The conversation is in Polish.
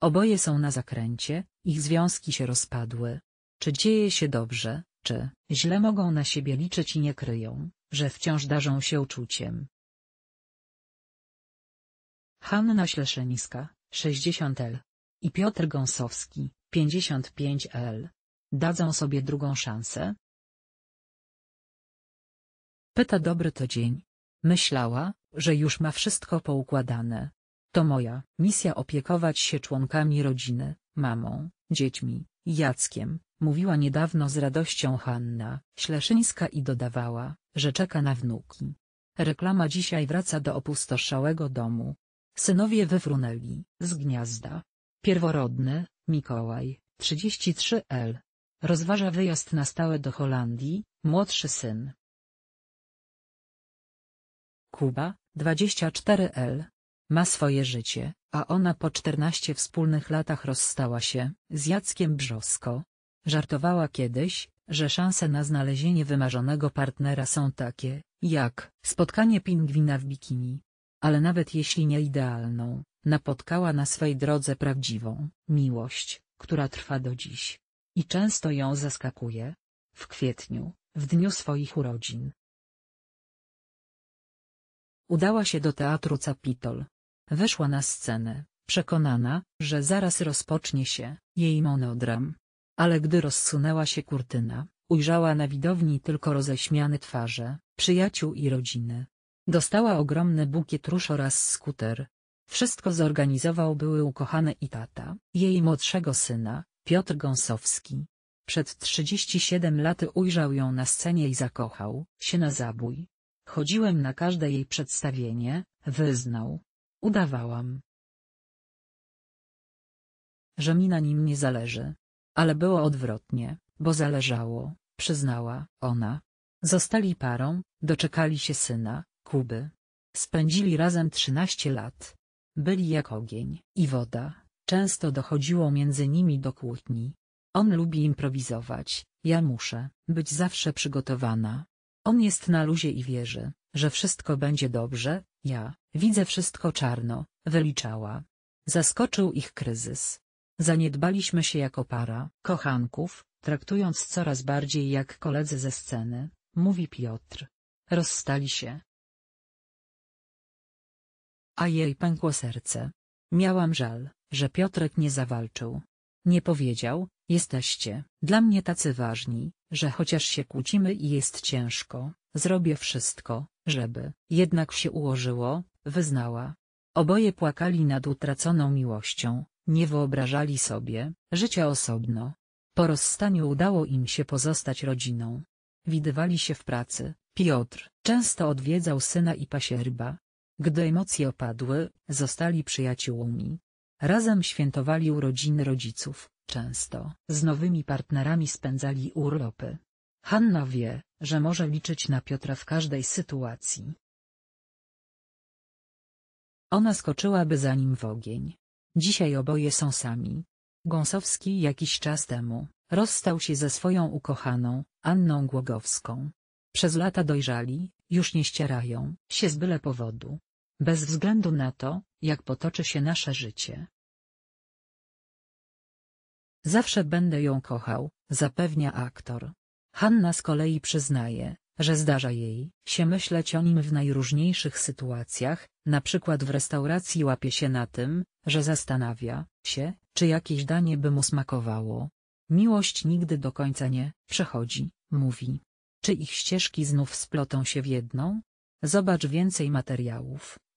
Oboje są na zakręcie, ich związki się rozpadły. Czy dzieje się dobrze, czy źle mogą na siebie liczyć i nie kryją, że wciąż darzą się uczuciem. Hanna Śleszyńska, 60L i Piotr Gąsowski, 55L dadzą sobie drugą szansę? Pyta dobry to dzień. Myślała, że już ma wszystko poukładane. To moja misja opiekować się członkami rodziny, mamą, dziećmi, Jackiem, mówiła niedawno z radością Hanna Śleszyńska i dodawała, że czeka na wnuki. Reklama dzisiaj wraca do opustoszałego domu. Synowie wyfrunęli z gniazda. Pierworodny, Mikołaj, 33L. Rozważa wyjazd na stałe do Holandii, młodszy syn. Kuba, 24L. Ma swoje życie, a ona po 14 wspólnych latach rozstała się z Jackiem Brzosko. Żartowała kiedyś, że szanse na znalezienie wymarzonego partnera są takie, jak spotkanie pingwina w bikini. Ale nawet jeśli nie idealną, napotkała na swej drodze prawdziwą miłość, która trwa do dziś. I często ją zaskakuje. W kwietniu, w dniu swoich urodzin. Udała się do teatru Capitol, Weszła na scenę, przekonana, że zaraz rozpocznie się jej monodram. Ale gdy rozsunęła się kurtyna, ujrzała na widowni tylko roześmiane twarze, przyjaciół i rodziny. Dostała ogromny bukiet róż oraz skuter. Wszystko zorganizował były ukochany i tata, jej młodszego syna, Piotr Gąsowski. Przed 37 laty ujrzał ją na scenie i zakochał się na zabój. Chodziłem na każde jej przedstawienie, wyznał, Udawałam. Że mi na nim nie zależy. Ale było odwrotnie, bo zależało, przyznała ona. Zostali parą, doczekali się syna, Kuby. Spędzili razem trzynaście lat. Byli jak ogień i woda, często dochodziło między nimi do kłótni. On lubi improwizować, ja muszę być zawsze przygotowana. On jest na luzie i wierzy, że wszystko będzie dobrze, ja Widzę wszystko czarno, wyliczała. Zaskoczył ich kryzys. Zaniedbaliśmy się jako para, kochanków, traktując coraz bardziej jak koledzy ze sceny, mówi Piotr. Rozstali się. A jej pękło serce. Miałam żal, że Piotrek nie zawalczył. Nie powiedział, jesteście, dla mnie tacy ważni, że chociaż się kłócimy i jest ciężko, zrobię wszystko, żeby jednak się ułożyło, Wyznała. Oboje płakali nad utraconą miłością, nie wyobrażali sobie życia osobno. Po rozstaniu udało im się pozostać rodziną. Widywali się w pracy. Piotr często odwiedzał syna i pasierba. Gdy emocje opadły, zostali przyjaciółmi. Razem świętowali urodziny rodziców, często z nowymi partnerami spędzali urlopy. Hanna wie, że może liczyć na Piotra w każdej sytuacji. Ona skoczyłaby za nim w ogień. Dzisiaj oboje są sami. Gąsowski jakiś czas temu rozstał się ze swoją ukochaną, Anną Głogowską. Przez lata dojrzali, już nie ścierają się z byle powodu. Bez względu na to, jak potoczy się nasze życie. Zawsze będę ją kochał, zapewnia aktor. Hanna z kolei przyznaje, że zdarza jej się myśleć o nim w najróżniejszych sytuacjach, na przykład w restauracji łapie się na tym, że zastanawia się, czy jakieś danie by mu smakowało. Miłość nigdy do końca nie przechodzi, mówi. Czy ich ścieżki znów splotą się w jedną? Zobacz więcej materiałów.